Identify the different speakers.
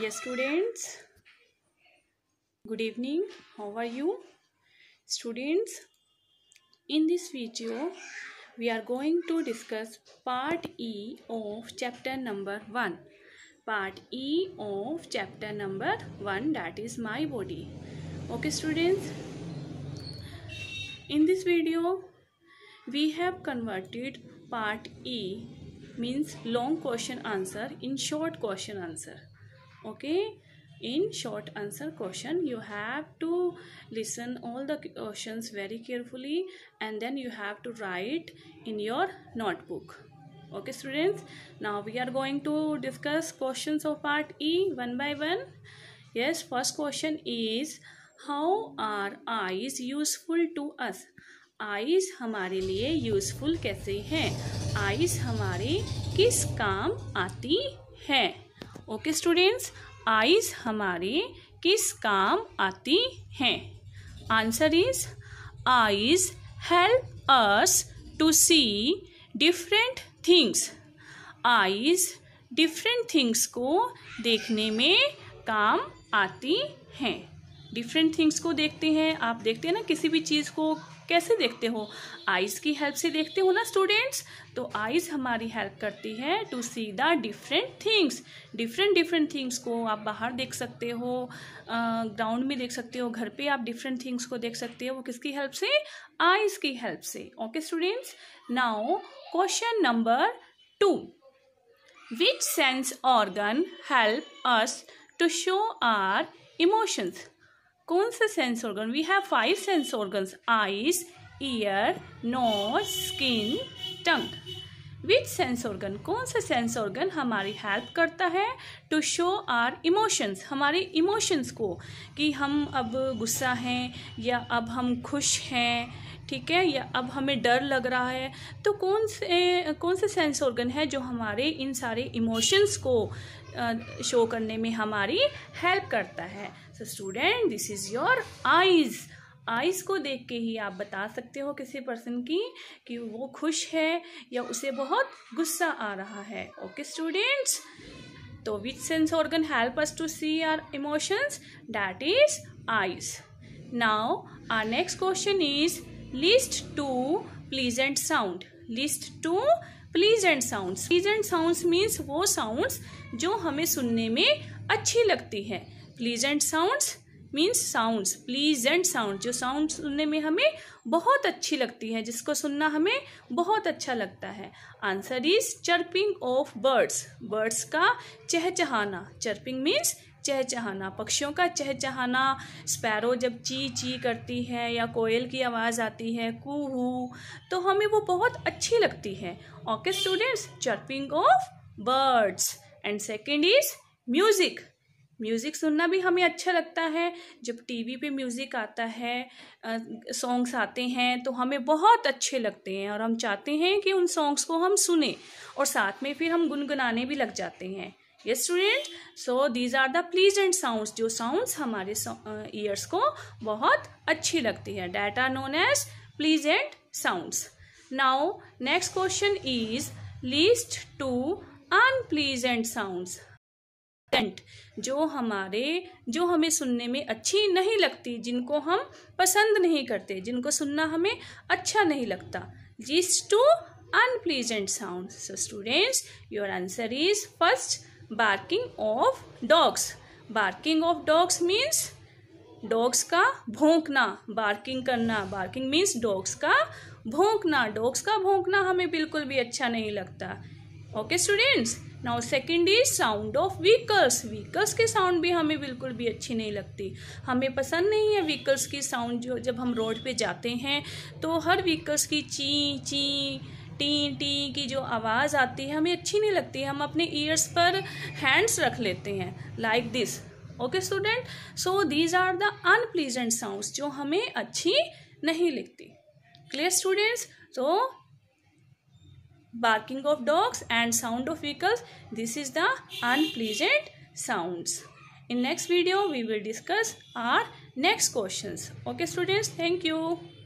Speaker 1: yes students good evening how are you students in this video we are going to discuss part e of chapter number 1 part e of chapter number 1 that is my body okay students in this video we have converted part e means long question answer in short question answer okay in short answer question you have to listen all the questions very carefully and then you have to write in your notebook okay students now we are going to discuss questions of part e one by one yes first question is how are eyes useful to us eyes hamare liye useful kaise hain eyes hamare kis kaam aati hain okay students eyes हमारी किस काम आती हैं answer is eyes help us to see different things eyes different things को देखने में काम आती हैं डिफरेंट थिंग्स को देखते हैं आप देखते हैं ना किसी भी चीज़ को कैसे देखते हो आइज की हेल्प से देखते हो ना स्टूडेंट्स तो आइज हमारी हेल्प करती है to see the different things different different things को आप बाहर देख सकते हो ग्राउंड में देख सकते हो घर पे आप डिफरेंट थिंग्स को देख सकते हो वो किसकी हेल्प से आइज की हेल्प से okay students now question number two which sense organ help us to show our emotions कौन से sense organ we have five sense organs eyes ear nose skin tongue which sense organ कौन सा sense organ हमारी help करता है to show our emotions हमारे emotions को कि हम अब गुस्सा हैं या अब हम खुश हैं ठीक है या अब हमें डर लग रहा है तो कौन से कौन से सेंस ऑर्गन है जो हमारे इन सारे इमोशंस को शो करने में हमारी हेल्प करता है so student this is your eyes eyes को देख के ही आप बता सकते हो किसी पर्सन की कि वो खुश है या उसे बहुत गुस्सा आ रहा है ओके स्टूडेंट्स तो which sense organ help us to see our emotions that is eyes now our next question is list two pleasant sound list two pleasant sounds pleasant sounds means वो साउंड्स जो हमें सुनने में अच्छी लगती है pleasant sounds means sounds pleasant sound जो sound सुनने में हमें बहुत अच्छी लगती है जिसको सुनना हमें बहुत अच्छा लगता है answer is chirping of birds birds का चहचहाना चर्पिंग मीन्स चहचहाना पक्षियों का चहचहाना स्पैरो जब ची ची करती है या कोयल की आवाज़ आती है कूहू तो हमें वो बहुत अच्छी लगती है okay students chirping of birds and second is music music सुनना भी हमें अच्छा लगता है जब टीवी पे म्यूज़िक आता है सॉन्ग्स आते हैं तो हमें बहुत अच्छे लगते हैं और हम चाहते हैं कि उन सॉन्ग्स को हम सुने और साथ में फिर हम गुनगुनाने भी लग जाते हैं ये student so these are the pleasant sounds जो साउंड्स हमारे ईयर्स को बहुत अच्छी लगती है that are known as pleasant sounds now next question is list two and sounds content जो हमारे जो हमें सुनने में अच्छी नहीं लगती जिनको हम पसंद नहीं करते जिनको सुनना हमें अच्छा नहीं लगता जिस two unpleasant sound so students your answer is first barking of dogs barking of dogs means dogs का भोंकना बार्किंग करना बार्किंग मीन्स डॉग्स का भोंकना डॉग्स का भोंकना हमें बिल्कुल भी अच्छा नहीं लगता okay okay, students now second is sound of vehicles vehicles के साउंड भी हमें बिल्कुल भी अच्छी नहीं लगती हमें पसंद नहीं है व्हीकल्स की साउंड जो जब हम रोड पे जाते हैं तो हर व्हीकल्स की ची ची टी टी की जो आवाज़ आती है हमें अच्छी नहीं लगती हम अपने ईयर्स पर हैंड्स रख लेते हैं like this okay student so these are the unpleasant sounds जो हमें अच्छी नहीं लगती क्लियर स्टूडेंट्स तो barking of dogs and sound of vehicles. This is the unpleasant sounds. In next video, we will discuss our next questions. Okay students, thank you.